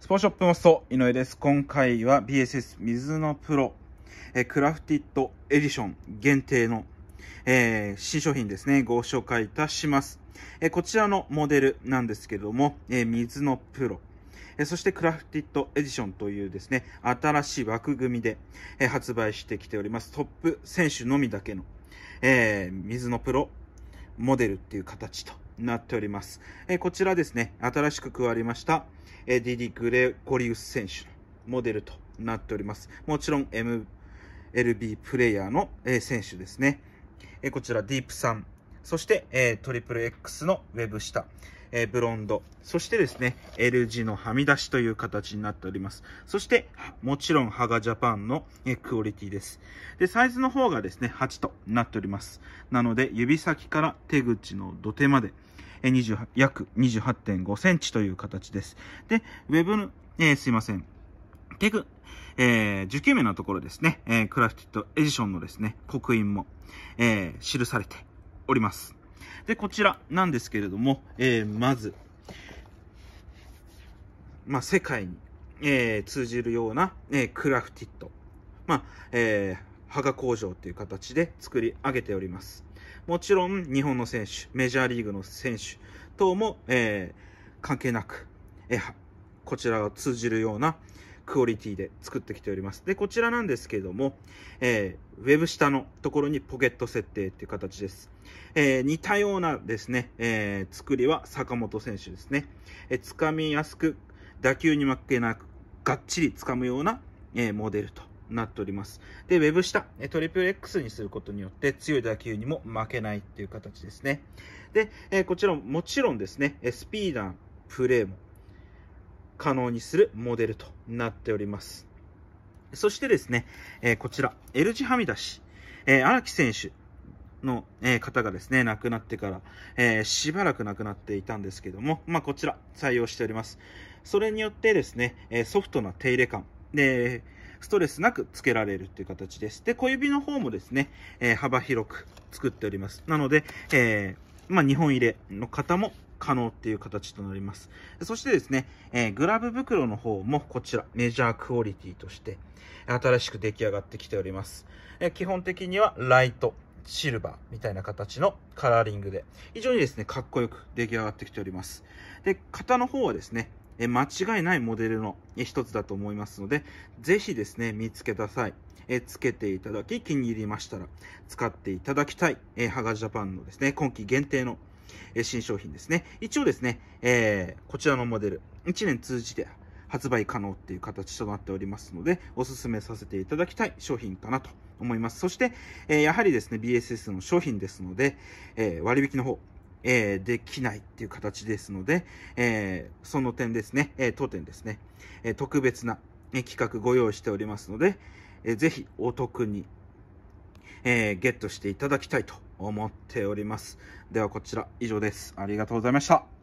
スポーショップマスト、井上です。今回は BSS 水のプロ、えクラフティットエディション限定の、えー、新商品ですね、ご紹介いたします。えこちらのモデルなんですけども、え水のプロ、えそしてクラフティットエディションというですね、新しい枠組みで、え発売してきております。トップ選手のみだけの、えー、水のプロモデルっていう形となっております。えこちらですね、新しく加わりました、えディディ・グレゴリウス選手のモデルとなっております。もちろん MLB プレイヤーの、え選手ですね。えこちらディープさん、そして、えー、トリプル X のウェブ下、えー、ブロンド、そしてですね、L 字のはみ出しという形になっております。そして、もちろん、ハガジャパンの、えクオリティです。で、サイズの方がですね、8となっております。なので、指先から手口の土手まで、え20約28.5センチという形です。で、ウェブの、えー、すいません。結局、えー、19名のところですね、えー、クラフティッエディションのですね、刻印も、えー、記されております。で、こちらなんですけれども、えー、まず、まあ、世界に、えー、通じるような、えー、クラフティット。まあ、えー、羽賀工場という形で作り上げております。もちろん、日本の選手、メジャーリーグの選手等も、え関係なく、えこちらを通じるような、クオリティで作ってきております。で、こちらなんですけれども、えー、ウェブ下のところにポケット設定っていう形です。えー、似たようなですね、えー、作りは坂本選手ですね。えー、掴みやすく、打球に負けなく、がっちり掴むような、えー、モデルとなっております。で、ウェブ下、トリプル X にすることによって強い打球にも負けないっていう形ですね。で、えー、こちらももちろんですね、スピーダー、プレーも可能にするモデルとなっております。そしてですね、えー、こちら、L 字はみ出し、えー、荒木選手の、えー、方がですね、亡くなってから、えしばらく亡くなっていたんですけども、まあ、こちら、採用しております。それによってですね、えソフトな手入れ感、で、ストレスなくつけられるという形です。で、小指の方もですね、え幅広く作っております。なので、えまあ、2本入れの方も可能っていう形となります。そしてですね、えー、グラブ袋の方もこちら、メジャークオリティとして新しく出来上がってきております。えー、基本的にはライト、シルバーみたいな形のカラーリングで、非常にですね、かっこよく出来上がってきております。で、型の方はですね、え間違いないモデルの一つだと思いますので、ぜひですね、見つけた際、えつけていただき、気に入りましたら、使っていただきたい、えー、ハガジャパンのですね、今季限定のえ新商品ですね。一応ですね、えー、こちらのモデル、1年通じて発売可能っていう形となっておりますので、お勧めさせていただきたい商品かなと思います。そして、えー、やはりですね、BSS の商品ですので、えー、割引の方、えー、できないっていう形ですので、えその点ですね、え当店ですね、え特別な企画ご用意しておりますので、えぜひお得にえー、ゲットしていただきたいと思っております。ではこちら以上です。ありがとうございました。